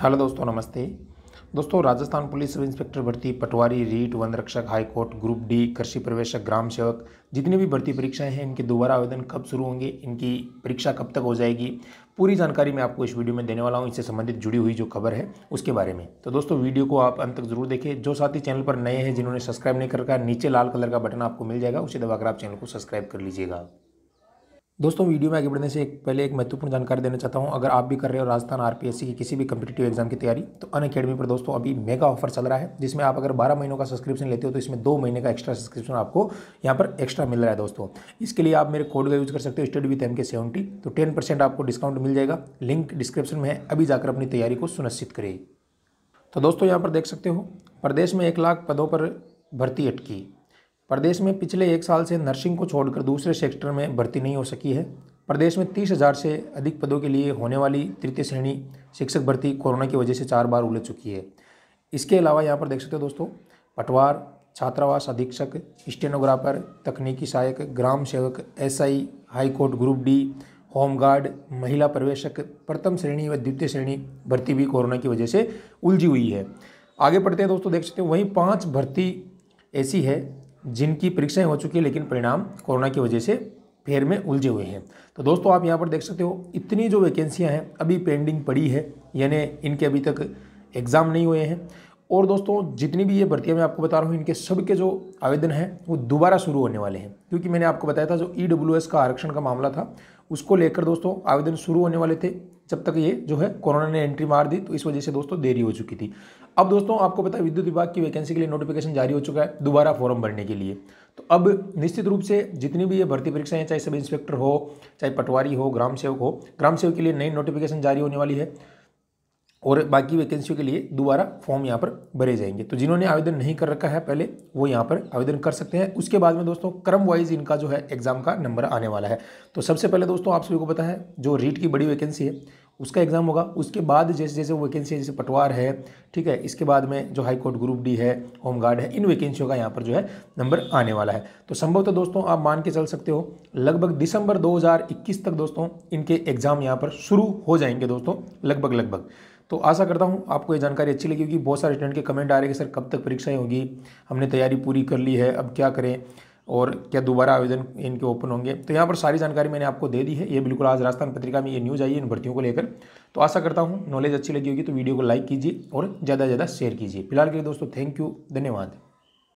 hello दोस्तों नमस्ते दोस्तों राजस्थान पुलिस सब इंस्पेक्टर भर्ती पटवारी रीट वन रक्षक हाईकोर्ट ग्रुप डी कृषि प्रवेशक ग्राम सेवक जितनी भी भर्ती परीक्षाएं हैं इनके दोबारा आवेदन कब शुरू होंगे इनकी परीक्षा कब तक हो जाएगी पूरी जानकारी मैं आपको इस वीडियो में देने वाला हूं इससे संबंधित जुड़ी हुई जो खबर है उसके बारे में तो दोस्तों वीडियो को आप अंत तक जरूर देखें जो साथी चैनल पर नए हैं जिन्होंने सब्सक्राइब नहीं कर रखा नीचे लाल कलर का बटन आपको मिल जाएगा उसे दबाकर आप चैनल को सब्सक्राइब कर लीजिएगा दोस्तों वीडियो में आगे बढ़ने से एक पहले एक महत्वपूर्ण जानकारी देना चाहता हूं अगर आप भी कर रहे हो राजस्थान आरपीएससी की किसी भी कम्पिटेटिव एग्जाम की तैयारी तो अन अकेडमी पर दोस्तों अभी मेगा ऑफर चल रहा है जिसमें आप अगर 12 महीनों का सब्सक्रिप्शन लेते हो तो इसमें दो महीने का एक्स्ट्रा सब्सक्रिप्शन आपको यहाँ पर एक्स्ट्रा मिल रहा है दोस्तों इसके लिए आप मेरे कोड का यूज कर सकते हो study with M K seventy तो टेन आपको डिस्काउंट मिल जाएगा लिंक डिस्क्रिप्शन में है अभी जाकर अपनी तैयारी को सुनिश्चित करिए तो दोस्तों यहाँ पर देख सकते हो प्रदेश में एक लाख पदों पर भर्ती अटकी प्रदेश में पिछले एक साल से नर्सिंग को छोड़कर दूसरे सेक्टर में भर्ती नहीं हो सकी है प्रदेश में तीस हज़ार से अधिक पदों के लिए होने वाली तृतीय श्रेणी शिक्षक भर्ती कोरोना की वजह से चार बार उलझ चुकी है इसके अलावा यहाँ पर देख सकते हो दोस्तों पटवार छात्रावास अधीक्षक स्टेनोग्राफर तकनीकी सहायक ग्राम सेवक एस हाईकोर्ट ग्रुप डी होमगार्ड महिला प्रवेशक प्रथम श्रेणी व द्वितीय श्रेणी भर्ती भी कोरोना की वजह से उलझी हुई है आगे पढ़ते हैं दोस्तों देख सकते हो वहीं पाँच भर्ती ऐसी है जिनकी परीक्षाएं हो चुकी है लेकिन परिणाम कोरोना की वजह से फेर में उलझे हुए हैं तो दोस्तों आप यहाँ पर देख सकते हो इतनी जो वैकेंसियाँ हैं अभी पेंडिंग पड़ी है यानी इनके अभी तक एग्ज़ाम नहीं हुए हैं और दोस्तों जितनी भी ये भर्तियाँ मैं आपको बता रहा हूँ इनके सब के जो आवेदन हैं वो दोबारा शुरू होने वाले हैं क्योंकि मैंने आपको बताया था जो ई e का आरक्षण का मामला था उसको लेकर दोस्तों आवेदन शुरू होने वाले थे जब तक ये जो है कोरोना ने एंट्री मार दी तो इस वजह से दोस्तों देरी हो चुकी थी अब दोस्तों आपको पता है विद्युत विभाग की वैकेंसी के लिए नोटिफिकेशन जारी हो चुका है दोबारा फॉर्म भरने के लिए तो अब निश्चित रूप से जितनी भी ये भर्ती परीक्षाएं चाहे सब इंस्पेक्टर हो चाहे पटवारी हो ग्राम सेवक हो ग्राम सेवक के लिए नई नोटिफिकेशन जारी होने वाली है और बाकी वैकेंसियों के लिए दोबारा फॉर्म यहाँ पर भरे जाएंगे तो जिन्होंने आवेदन नहीं कर रखा है पहले वो यहाँ पर आवेदन कर सकते हैं उसके बाद में दोस्तों क्रम वाइज इनका जो है एग्ज़ाम का नंबर आने वाला है तो सबसे पहले दोस्तों आप सभी को पता है जो रीट की बड़ी वैकेंसी है उसका एग्ज़ाम होगा उसके बाद जैसे जैसे वैकेंसी जैसे पटवार है ठीक है इसके बाद में जो हाईकोर्ट ग्रुप डी है होम गार्ड है इन वैकेंसियों का यहाँ पर जो है नंबर आने वाला है तो संभवतः दोस्तों आप मान के चल सकते हो लगभग दिसंबर दो तक दोस्तों इनके एग्ज़ाम यहाँ पर शुरू हो जाएंगे दोस्तों लगभग लगभग तो आशा करता हूँ आपको ये जानकारी अच्छी लगी क्योंकि बहुत सारे स्टूडेंट के कमेंट आ रहे हैं कि सर कब तक परीक्षाएं होगी हमने तैयारी पूरी कर ली है अब क्या करें और क्या दोबारा आवेदन इनके ओपन होंगे तो यहाँ पर सारी जानकारी मैंने आपको दे दी है ये बिल्कुल आज राजस्थान पत्रिका में ये न्यूज़ आई है इन भर्तियों को लेकर तो आशा करता हूँ नॉलेज अच्छी लगी होगी तो वीडियो को लाइक कीजिए और ज़्यादा से ज़्यादा शेयर कीजिए फिलहाल के लिए दोस्तों थैंक यू धन्यवाद